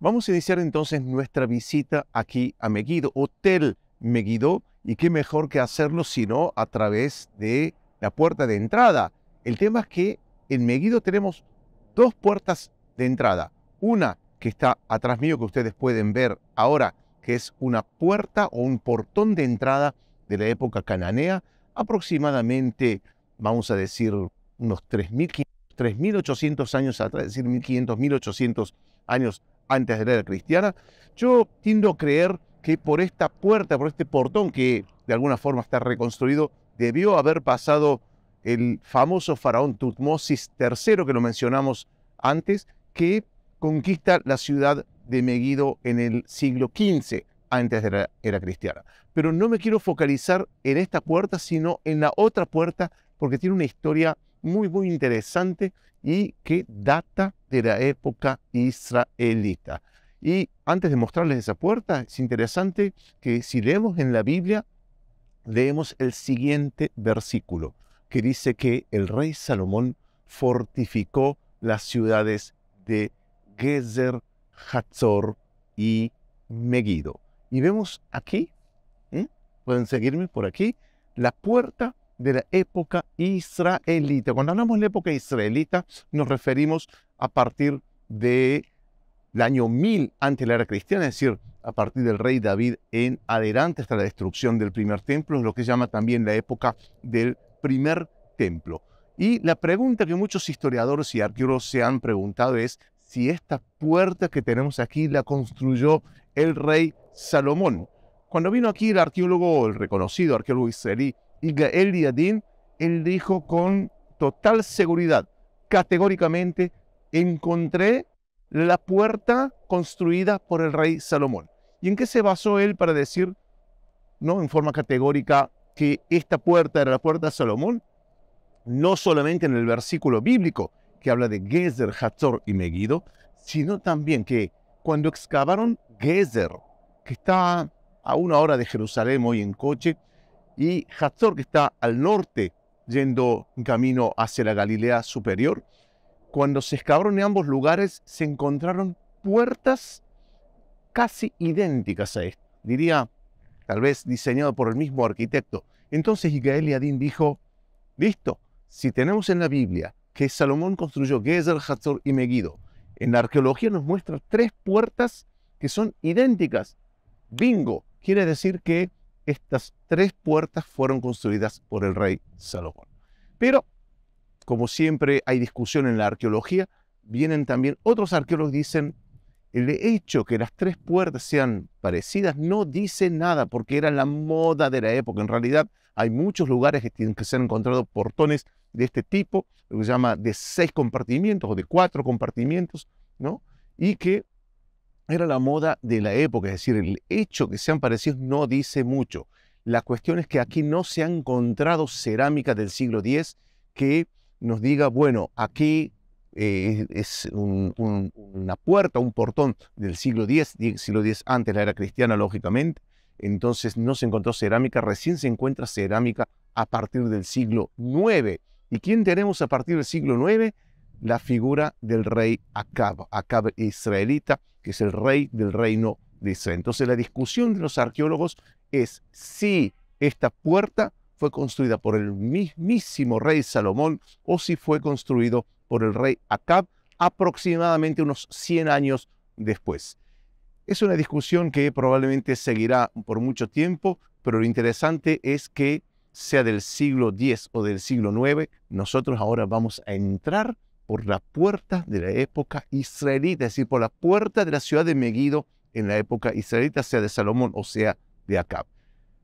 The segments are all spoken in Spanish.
Vamos a iniciar entonces nuestra visita aquí a Meguido, Hotel Meguido, y qué mejor que hacerlo sino a través de la puerta de entrada. El tema es que en Meguido tenemos dos puertas de entrada. Una que está atrás mío que ustedes pueden ver ahora, que es una puerta o un portón de entrada de la época cananea, aproximadamente, vamos a decir, unos 3.800 años atrás, es decir, 1.500, 1.800 años antes de la era cristiana, yo tiendo a creer que por esta puerta, por este portón que de alguna forma está reconstruido, debió haber pasado el famoso faraón Tutmosis III, que lo mencionamos antes, que conquista la ciudad de Megiddo en el siglo XV, antes de la era cristiana. Pero no me quiero focalizar en esta puerta, sino en la otra puerta, porque tiene una historia muy, muy interesante y que data de la época israelita. Y antes de mostrarles esa puerta, es interesante que si leemos en la Biblia, leemos el siguiente versículo, que dice que el rey Salomón fortificó las ciudades de Gezer, Hatzor y Megiddo. Y vemos aquí, pueden seguirme por aquí, la puerta de la época israelita. Cuando hablamos de la época israelita, nos referimos a partir del año 1000 antes de la era cristiana, es decir, a partir del rey David en adelante hasta la destrucción del primer templo, es lo que se llama también la época del primer templo. Y la pregunta que muchos historiadores y arqueólogos se han preguntado es si esta puerta que tenemos aquí la construyó el rey Salomón. Cuando vino aquí el arqueólogo, el reconocido arqueólogo israelí Gael y Adín, él dijo con total seguridad, categóricamente, encontré la puerta construida por el rey Salomón. ¿Y en qué se basó él para decir, no en forma categórica, que esta puerta era la puerta de Salomón? No solamente en el versículo bíblico que habla de Gezer, Hatzor y Megiddo, sino también que cuando excavaron Gezer, que está a una hora de Jerusalén hoy en coche, y Hazor, que está al norte, yendo en camino hacia la Galilea superior. Cuando se excavaron en ambos lugares, se encontraron puertas casi idénticas a esta. Diría, tal vez diseñado por el mismo arquitecto. Entonces que y Adín dijo, listo, si tenemos en la Biblia que Salomón construyó Gezer, Hazor y Megiddo, en la arqueología nos muestra tres puertas que son idénticas. Bingo, quiere decir que estas tres puertas fueron construidas por el rey Salomón. Pero, como siempre hay discusión en la arqueología, vienen también otros arqueólogos que dicen, el hecho que las tres puertas sean parecidas no dice nada porque era la moda de la época. En realidad hay muchos lugares que, tienen, que se han encontrado portones de este tipo, lo que se llama de seis compartimientos o de cuatro compartimientos, ¿no? Y que era la moda de la época, es decir, el hecho que sean parecidos no dice mucho. La cuestión es que aquí no se ha encontrado cerámica del siglo X que nos diga, bueno, aquí eh, es una puerta, un portón del siglo X, siglo X antes la era cristiana, lógicamente, entonces no se encontró cerámica, recién se encuentra cerámica a partir del siglo IX. ¿Y quién tenemos a partir del siglo IX? La figura del rey Acab, Acab israelita, que es el rey del reino de Israel. Entonces la discusión de los arqueólogos es si esta puerta fue construida por el mismísimo rey Salomón o si fue construido por el rey Acab aproximadamente unos 100 años después. Es una discusión que probablemente seguirá por mucho tiempo, pero lo interesante es que sea del siglo X o del siglo IX, nosotros ahora vamos a entrar por la puerta de la época israelita, es decir, por la puerta de la ciudad de Megiddo en la época israelita, sea de Salomón o sea de Acab.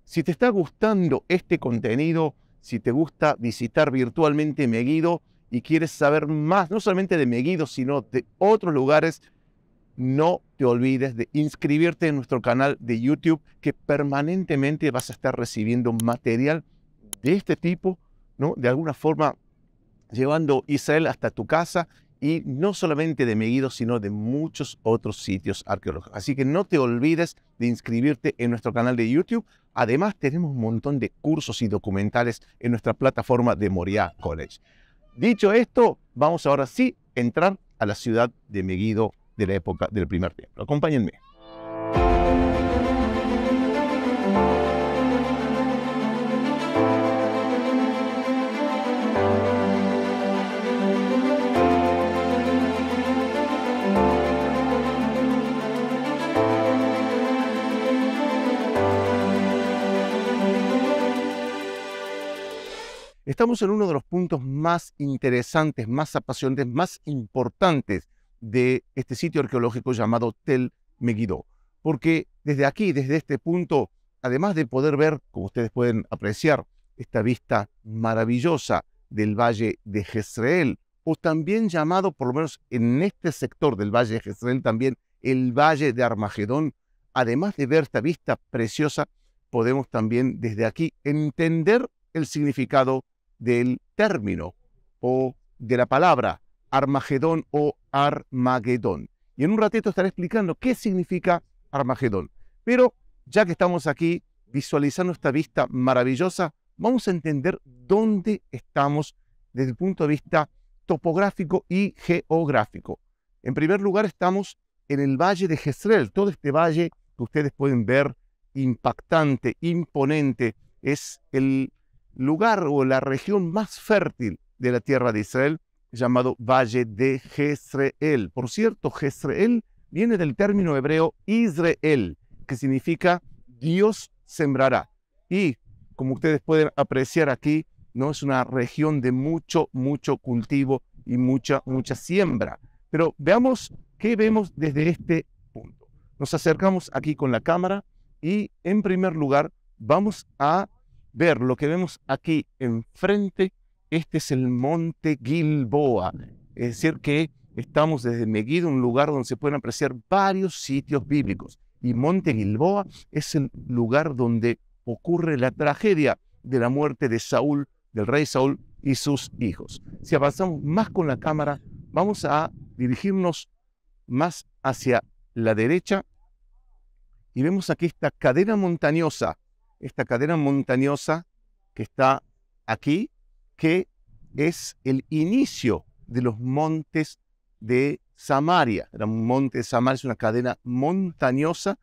Si te está gustando este contenido, si te gusta visitar virtualmente Megiddo y quieres saber más, no solamente de Megiddo, sino de otros lugares, no te olvides de inscribirte en nuestro canal de YouTube, que permanentemente vas a estar recibiendo material de este tipo, ¿no? De alguna forma llevando Israel hasta tu casa y no solamente de Meguido sino de muchos otros sitios arqueológicos. Así que no te olvides de inscribirte en nuestro canal de YouTube. Además, tenemos un montón de cursos y documentales en nuestra plataforma de Moriah College. Dicho esto, vamos ahora sí a entrar a la ciudad de Megiddo de la época del primer templo. Acompáñenme. Estamos en uno de los puntos más interesantes, más apasionantes, más importantes de este sitio arqueológico llamado Tel Megiddo. Porque desde aquí, desde este punto, además de poder ver, como ustedes pueden apreciar, esta vista maravillosa del valle de Jezreel, o también llamado, por lo menos en este sector del valle de Jezreel, también el valle de Armagedón, además de ver esta vista preciosa, podemos también desde aquí entender el significado del término o de la palabra Armagedón o Armagedón. Y en un ratito estaré explicando qué significa Armagedón. Pero ya que estamos aquí visualizando esta vista maravillosa, vamos a entender dónde estamos desde el punto de vista topográfico y geográfico. En primer lugar, estamos en el valle de Jezreel, todo este valle que ustedes pueden ver impactante, imponente, es el lugar o la región más fértil de la tierra de Israel, llamado Valle de Jezreel. Por cierto, Jezreel viene del término hebreo Israel, que significa Dios sembrará. Y como ustedes pueden apreciar aquí, no es una región de mucho, mucho cultivo y mucha, mucha siembra. Pero veamos qué vemos desde este punto. Nos acercamos aquí con la cámara y en primer lugar vamos a ver lo que vemos aquí enfrente, este es el monte Gilboa. Es decir, que estamos desde Megiddo, un lugar donde se pueden apreciar varios sitios bíblicos. Y Monte Gilboa es el lugar donde ocurre la tragedia de la muerte de Saúl, del rey Saúl y sus hijos. Si avanzamos más con la cámara, vamos a dirigirnos más hacia la derecha y vemos aquí esta cadena montañosa esta cadena montañosa que está aquí, que es el inicio de los montes de Samaria. El monte de Samaria, es una cadena montañosa.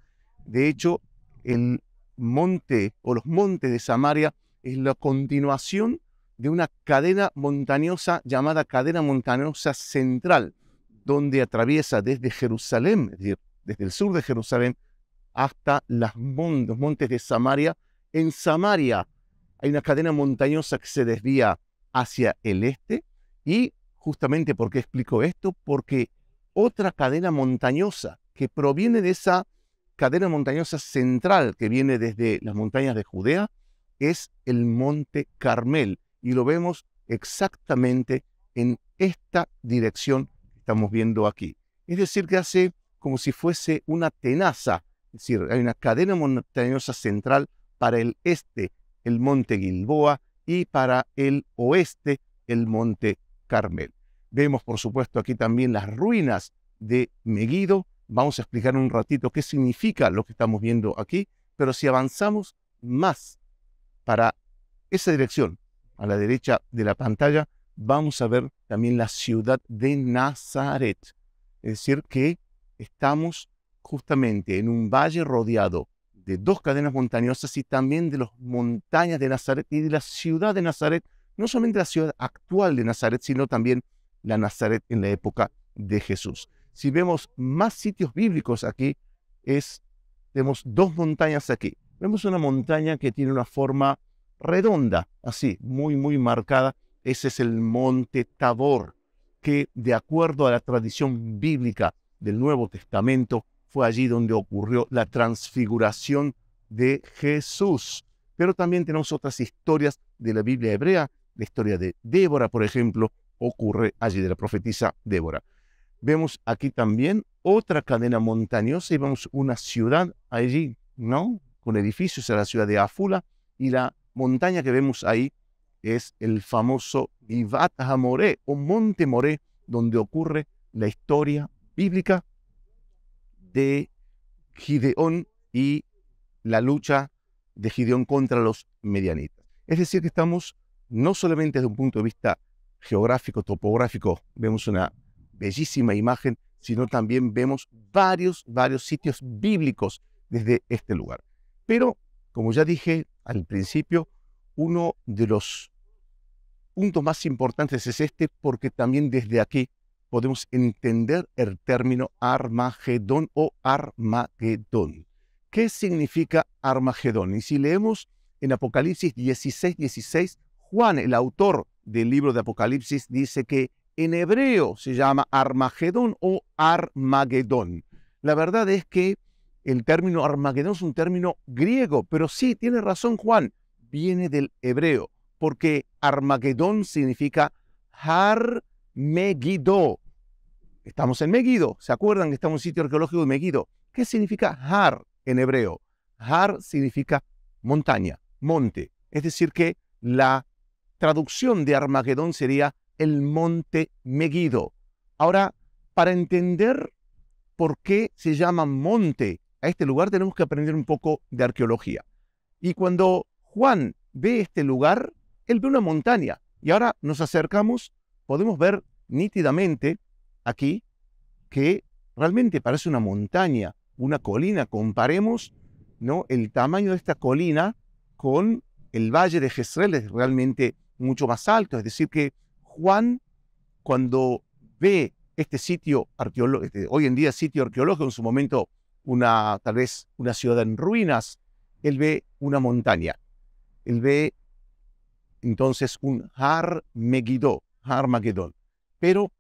De hecho, el monte o los montes de Samaria es la continuación de una cadena montañosa llamada cadena montañosa central, donde atraviesa desde Jerusalén, es decir, desde el sur de Jerusalén hasta los montes de Samaria, en Samaria hay una cadena montañosa que se desvía hacia el este y justamente por qué explico esto, porque otra cadena montañosa que proviene de esa cadena montañosa central que viene desde las montañas de Judea es el monte Carmel y lo vemos exactamente en esta dirección que estamos viendo aquí. Es decir, que hace como si fuese una tenaza, es decir, hay una cadena montañosa central para el este el monte Gilboa y para el oeste el monte Carmel. Vemos, por supuesto, aquí también las ruinas de Meguido, Vamos a explicar un ratito qué significa lo que estamos viendo aquí, pero si avanzamos más para esa dirección, a la derecha de la pantalla, vamos a ver también la ciudad de Nazaret. Es decir, que estamos justamente en un valle rodeado de dos cadenas montañosas y también de las montañas de Nazaret y de la ciudad de Nazaret, no solamente la ciudad actual de Nazaret, sino también la Nazaret en la época de Jesús. Si vemos más sitios bíblicos aquí, es, tenemos dos montañas aquí. Vemos una montaña que tiene una forma redonda, así, muy, muy marcada. Ese es el monte Tabor, que de acuerdo a la tradición bíblica del Nuevo Testamento fue allí donde ocurrió la transfiguración de Jesús. Pero también tenemos otras historias de la Biblia hebrea. La historia de Débora, por ejemplo, ocurre allí, de la profetisa Débora. Vemos aquí también otra cadena montañosa y vemos una ciudad allí, ¿no? Con edificios, en la ciudad de Afula. Y la montaña que vemos ahí es el famoso ivat Hamoré o Monte Moré, donde ocurre la historia bíblica de Gideón y la lucha de Gideón contra los medianitas. Es decir, que estamos no solamente desde un punto de vista geográfico, topográfico, vemos una bellísima imagen, sino también vemos varios, varios sitios bíblicos desde este lugar. Pero, como ya dije al principio, uno de los puntos más importantes es este porque también desde aquí podemos entender el término Armagedón o Armagedón. ¿Qué significa Armagedón? Y si leemos en Apocalipsis 16, 16, Juan, el autor del libro de Apocalipsis, dice que en hebreo se llama Armagedón o Armagedón. La verdad es que el término Armagedón es un término griego, pero sí, tiene razón Juan, viene del hebreo, porque Armagedón significa Har Megiddo. Estamos en Megiddo. ¿Se acuerdan que estamos en un sitio arqueológico de Meguido. ¿Qué significa Har en hebreo? Har significa montaña, monte. Es decir, que la traducción de Armagedón sería el monte Meguido. Ahora, para entender por qué se llama monte a este lugar, tenemos que aprender un poco de arqueología. Y cuando Juan ve este lugar, él ve una montaña. Y ahora nos acercamos, podemos ver nítidamente aquí que realmente parece una montaña, una colina. Comparemos ¿no? el tamaño de esta colina con el valle de Jezreel, es realmente mucho más alto. Es decir, que Juan, cuando ve este sitio arqueológico, este, hoy en día sitio arqueológico, en su momento una, tal vez una ciudad en ruinas, él ve una montaña. Él ve entonces un Har Megiddo, Har Magedón. Pero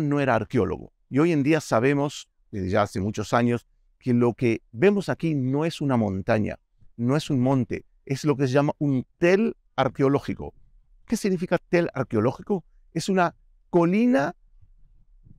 no era arqueólogo. Y hoy en día sabemos, desde ya hace muchos años, que lo que vemos aquí no es una montaña, no es un monte, es lo que se llama un tel arqueológico. ¿Qué significa tel arqueológico? Es una colina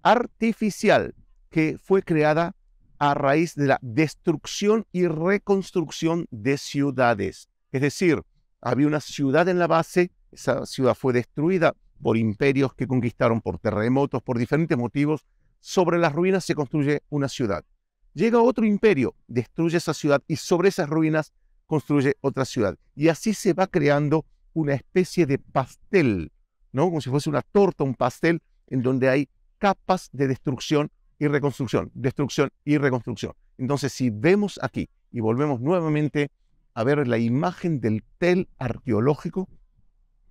artificial que fue creada a raíz de la destrucción y reconstrucción de ciudades. Es decir, había una ciudad en la base, esa ciudad fue destruida, por imperios que conquistaron, por terremotos, por diferentes motivos, sobre las ruinas se construye una ciudad. Llega otro imperio, destruye esa ciudad y sobre esas ruinas construye otra ciudad. Y así se va creando una especie de pastel, ¿no? Como si fuese una torta, un pastel, en donde hay capas de destrucción y reconstrucción, destrucción y reconstrucción. Entonces, si vemos aquí y volvemos nuevamente a ver la imagen del tel arqueológico,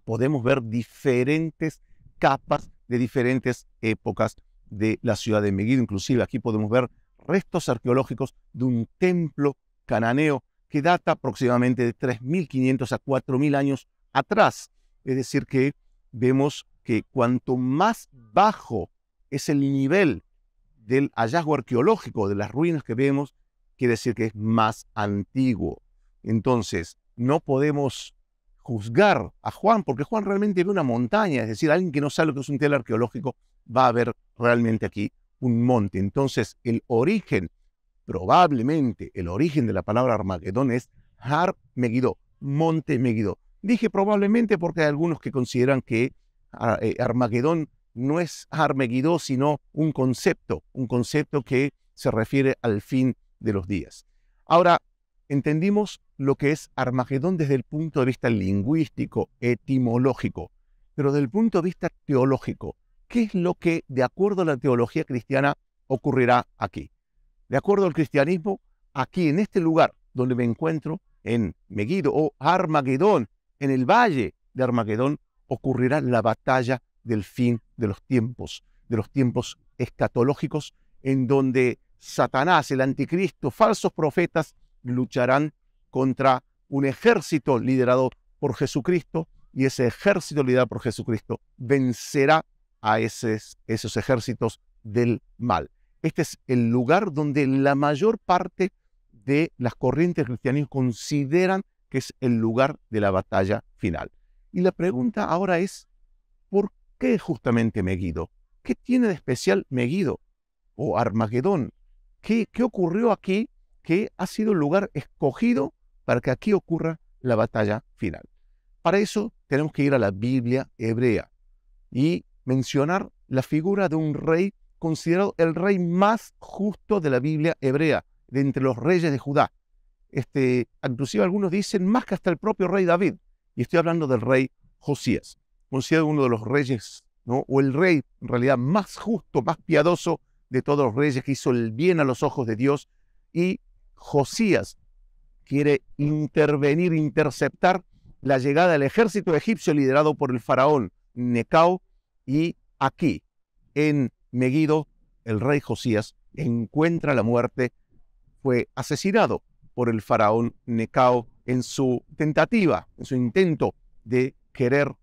podemos ver diferentes capas de diferentes épocas de la ciudad de Megiddo. Inclusive aquí podemos ver restos arqueológicos de un templo cananeo que data aproximadamente de 3.500 a 4.000 años atrás. Es decir, que vemos que cuanto más bajo es el nivel del hallazgo arqueológico, de las ruinas que vemos, quiere decir que es más antiguo. Entonces, no podemos juzgar a Juan, porque Juan realmente ve una montaña, es decir, alguien que no sabe lo que es un tela arqueológico va a ver realmente aquí un monte. Entonces, el origen, probablemente el origen de la palabra Armagedón es Har Megiddo, Monte Megiddo. Dije probablemente porque hay algunos que consideran que ah, eh, Armagedón no es Megiddo, sino un concepto, un concepto que se refiere al fin de los días. Ahora, entendimos lo que es Armagedón desde el punto de vista lingüístico, etimológico, pero desde el punto de vista teológico. ¿Qué es lo que, de acuerdo a la teología cristiana, ocurrirá aquí? De acuerdo al cristianismo, aquí en este lugar donde me encuentro, en Megiddo o Armagedón, en el valle de Armagedón, ocurrirá la batalla del fin de los tiempos, de los tiempos escatológicos, en donde Satanás, el anticristo, falsos profetas lucharán contra un ejército liderado por Jesucristo y ese ejército liderado por Jesucristo vencerá a esos, esos ejércitos del mal. Este es el lugar donde la mayor parte de las corrientes cristianas consideran que es el lugar de la batalla final. Y la pregunta ahora es, ¿por qué justamente Meguido? ¿Qué tiene de especial Meguido o Armagedón? ¿Qué, ¿Qué ocurrió aquí que ha sido el lugar escogido para que aquí ocurra la batalla final. Para eso tenemos que ir a la Biblia hebrea y mencionar la figura de un rey considerado el rey más justo de la Biblia hebrea, de entre los reyes de Judá. Este, inclusive algunos dicen más que hasta el propio rey David, y estoy hablando del rey Josías, considerado uno de los reyes, ¿no? o el rey en realidad más justo, más piadoso de todos los reyes, que hizo el bien a los ojos de Dios, y Josías quiere intervenir, interceptar la llegada del ejército egipcio liderado por el faraón Necao y aquí, en Megiddo, el rey Josías encuentra la muerte, fue asesinado por el faraón Necao en su tentativa, en su intento de querer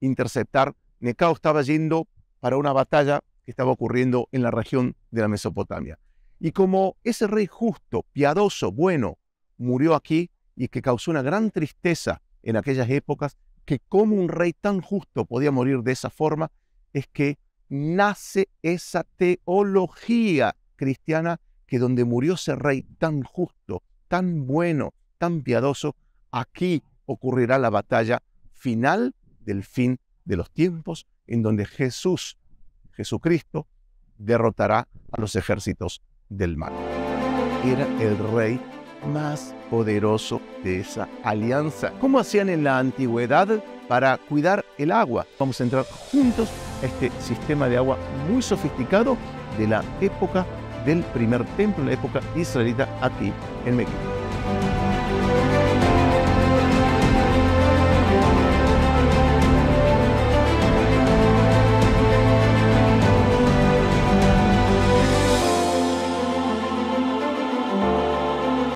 interceptar. Necao estaba yendo para una batalla que estaba ocurriendo en la región de la Mesopotamia. Y como ese rey justo, piadoso, bueno, murió aquí y que causó una gran tristeza en aquellas épocas, que como un rey tan justo podía morir de esa forma, es que nace esa teología cristiana que donde murió ese rey tan justo, tan bueno, tan piadoso, aquí ocurrirá la batalla final del fin de los tiempos, en donde Jesús, Jesucristo, derrotará a los ejércitos del mal. Era el rey más poderoso de esa alianza. ¿Cómo hacían en la antigüedad para cuidar el agua? Vamos a entrar juntos a este sistema de agua muy sofisticado de la época del primer templo, la época israelita aquí en México.